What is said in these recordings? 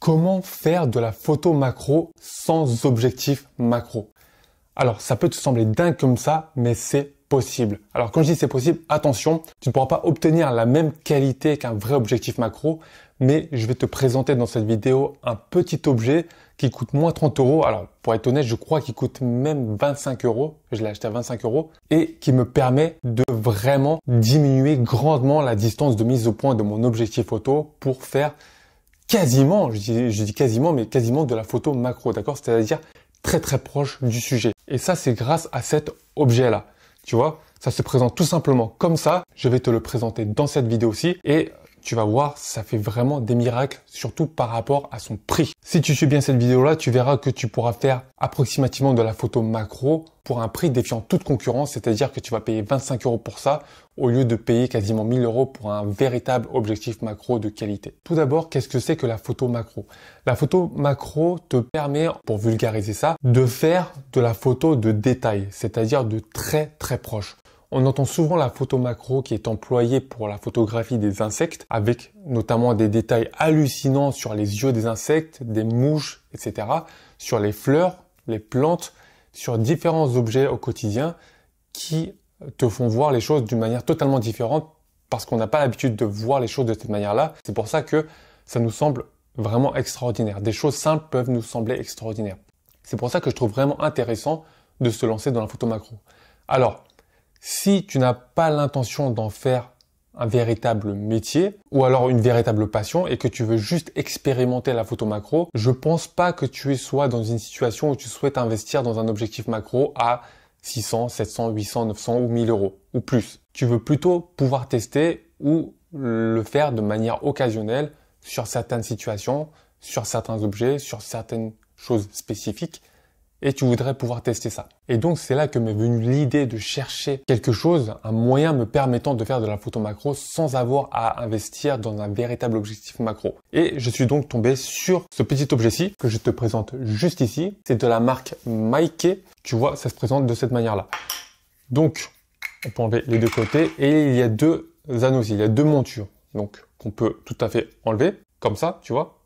Comment faire de la photo macro sans objectif macro Alors ça peut te sembler dingue comme ça, mais c'est possible. Alors quand je dis c'est possible, attention, tu ne pourras pas obtenir la même qualité qu'un vrai objectif macro, mais je vais te présenter dans cette vidéo un petit objet qui coûte moins 30 euros. Alors pour être honnête, je crois qu'il coûte même 25 euros. Je l'ai acheté à 25 euros et qui me permet de vraiment diminuer grandement la distance de mise au point de mon objectif photo pour faire quasiment, je dis, quasiment, mais quasiment de la photo macro, d'accord C'est-à-dire très très proche du sujet. Et ça, c'est grâce à cet objet-là. Tu vois, ça se présente tout simplement comme ça. Je vais te le présenter dans cette vidéo aussi. Et tu vas voir, ça fait vraiment des miracles, surtout par rapport à son prix. Si tu suis bien cette vidéo-là, tu verras que tu pourras faire approximativement de la photo macro pour un prix défiant toute concurrence, c'est-à-dire que tu vas payer 25 euros pour ça au lieu de payer quasiment 1000 euros pour un véritable objectif macro de qualité. Tout d'abord, qu'est-ce que c'est que la photo macro La photo macro te permet, pour vulgariser ça, de faire de la photo de détail, c'est-à-dire de très très proche. On entend souvent la photo macro qui est employée pour la photographie des insectes, avec notamment des détails hallucinants sur les yeux des insectes, des mouches, etc., sur les fleurs, les plantes, sur différents objets au quotidien qui te font voir les choses d'une manière totalement différente parce qu'on n'a pas l'habitude de voir les choses de cette manière-là. C'est pour ça que ça nous semble vraiment extraordinaire. Des choses simples peuvent nous sembler extraordinaires. C'est pour ça que je trouve vraiment intéressant de se lancer dans la photo macro. Alors, si tu n'as pas l'intention d'en faire un véritable métier ou alors une véritable passion et que tu veux juste expérimenter la photo macro, je pense pas que tu sois dans une situation où tu souhaites investir dans un objectif macro à 600, 700, 800, 900 ou 1000 euros ou plus. Tu veux plutôt pouvoir tester ou le faire de manière occasionnelle sur certaines situations, sur certains objets, sur certaines choses spécifiques et tu voudrais pouvoir tester ça. Et donc c'est là que m'est venue l'idée de chercher quelque chose, un moyen me permettant de faire de la photo macro sans avoir à investir dans un véritable objectif macro. Et je suis donc tombé sur ce petit objectif que je te présente juste ici. C'est de la marque Maike. Tu vois, ça se présente de cette manière-là. Donc on peut enlever les deux côtés et il y a deux anneaux il y a deux montures. Donc qu'on peut tout à fait enlever comme ça, tu vois,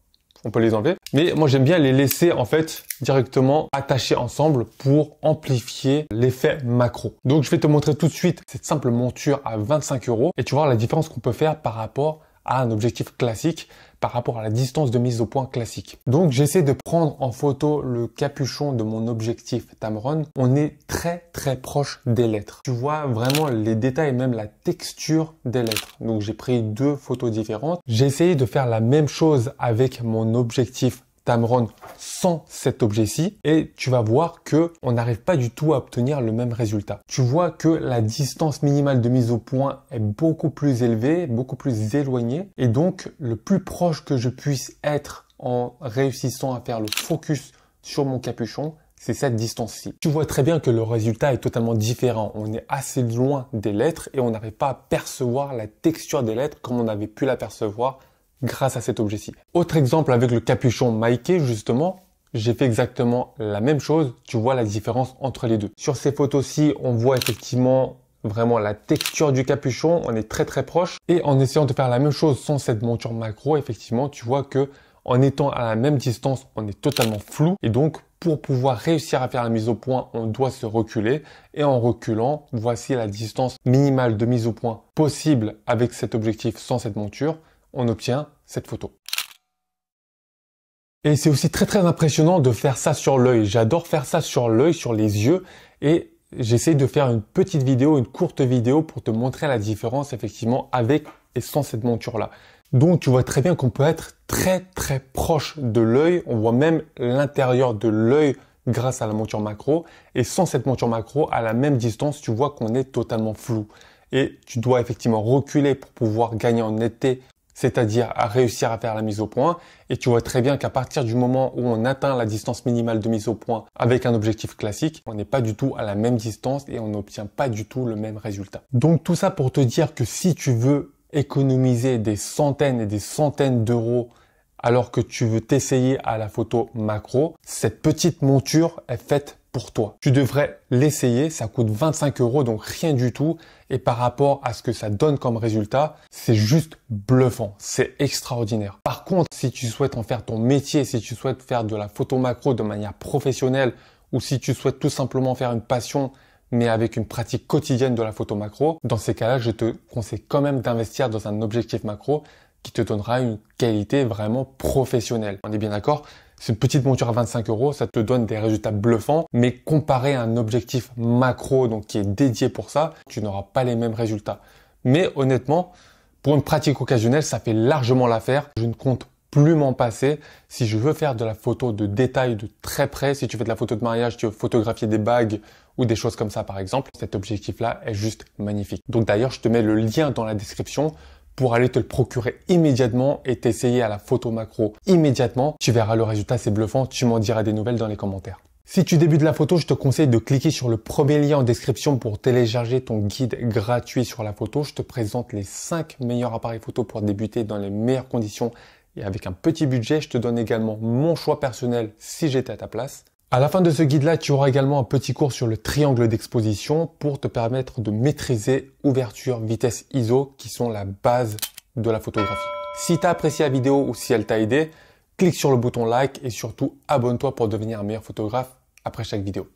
on peut les enlever. Mais moi j'aime bien les laisser en fait directement attachés ensemble pour amplifier l'effet macro. Donc je vais te montrer tout de suite cette simple monture à 25 euros et tu vois la différence qu'on peut faire par rapport un objectif classique par rapport à la distance de mise au point classique. Donc j'essaie de prendre en photo le capuchon de mon objectif Tamron. On est très très proche des lettres. Tu vois vraiment les détails, même la texture des lettres. Donc j'ai pris deux photos différentes. J'ai essayé de faire la même chose avec mon objectif Tamron sans cet objet-ci et tu vas voir que on n'arrive pas du tout à obtenir le même résultat. Tu vois que la distance minimale de mise au point est beaucoup plus élevée, beaucoup plus éloignée et donc le plus proche que je puisse être en réussissant à faire le focus sur mon capuchon, c'est cette distance-ci. Tu vois très bien que le résultat est totalement différent. On est assez loin des lettres et on n'arrive pas à percevoir la texture des lettres comme on avait pu l'apercevoir grâce à cet objet-ci. Autre exemple avec le capuchon Mikey, justement, j'ai fait exactement la même chose. Tu vois la différence entre les deux. Sur ces photos-ci, on voit effectivement vraiment la texture du capuchon. On est très très proche. Et en essayant de faire la même chose sans cette monture macro, effectivement, tu vois que en étant à la même distance, on est totalement flou. Et donc, pour pouvoir réussir à faire la mise au point, on doit se reculer. Et en reculant, voici la distance minimale de mise au point possible avec cet objectif sans cette monture on obtient cette photo. Et c'est aussi très très impressionnant de faire ça sur l'œil. J'adore faire ça sur l'œil, sur les yeux. Et j'essaie de faire une petite vidéo, une courte vidéo pour te montrer la différence effectivement avec et sans cette monture-là. Donc tu vois très bien qu'on peut être très très proche de l'œil. On voit même l'intérieur de l'œil grâce à la monture macro. Et sans cette monture macro, à la même distance, tu vois qu'on est totalement flou. Et tu dois effectivement reculer pour pouvoir gagner en netteté c'est-à-dire à réussir à faire la mise au point, et tu vois très bien qu'à partir du moment où on atteint la distance minimale de mise au point avec un objectif classique, on n'est pas du tout à la même distance et on n'obtient pas du tout le même résultat. Donc tout ça pour te dire que si tu veux économiser des centaines et des centaines d'euros alors que tu veux t'essayer à la photo macro, cette petite monture est faite pour toi. Tu devrais l'essayer, ça coûte 25 euros, donc rien du tout. Et par rapport à ce que ça donne comme résultat, c'est juste bluffant, c'est extraordinaire. Par contre, si tu souhaites en faire ton métier, si tu souhaites faire de la photo macro de manière professionnelle, ou si tu souhaites tout simplement faire une passion, mais avec une pratique quotidienne de la photo macro, dans ces cas-là, je te conseille quand même d'investir dans un objectif macro qui te donnera une qualité vraiment professionnelle. On est bien d'accord c'est une petite monture à 25 euros, ça te donne des résultats bluffants, mais comparé à un objectif macro, donc qui est dédié pour ça, tu n'auras pas les mêmes résultats. Mais honnêtement, pour une pratique occasionnelle, ça fait largement l'affaire. Je ne compte plus m'en passer. Si je veux faire de la photo de détail de très près, si tu fais de la photo de mariage, tu veux photographier des bagues ou des choses comme ça par exemple, cet objectif-là est juste magnifique. Donc d'ailleurs, je te mets le lien dans la description pour aller te le procurer immédiatement et t'essayer à la photo macro immédiatement. Tu verras le résultat, c'est bluffant. Tu m'en diras des nouvelles dans les commentaires. Si tu débutes la photo, je te conseille de cliquer sur le premier lien en description pour télécharger ton guide gratuit sur la photo. Je te présente les 5 meilleurs appareils photo pour débuter dans les meilleures conditions et avec un petit budget. Je te donne également mon choix personnel si j'étais à ta place. À la fin de ce guide-là, tu auras également un petit cours sur le triangle d'exposition pour te permettre de maîtriser ouverture, vitesse, ISO qui sont la base de la photographie. Si as apprécié la vidéo ou si elle t'a aidé, clique sur le bouton like et surtout abonne-toi pour devenir un meilleur photographe après chaque vidéo.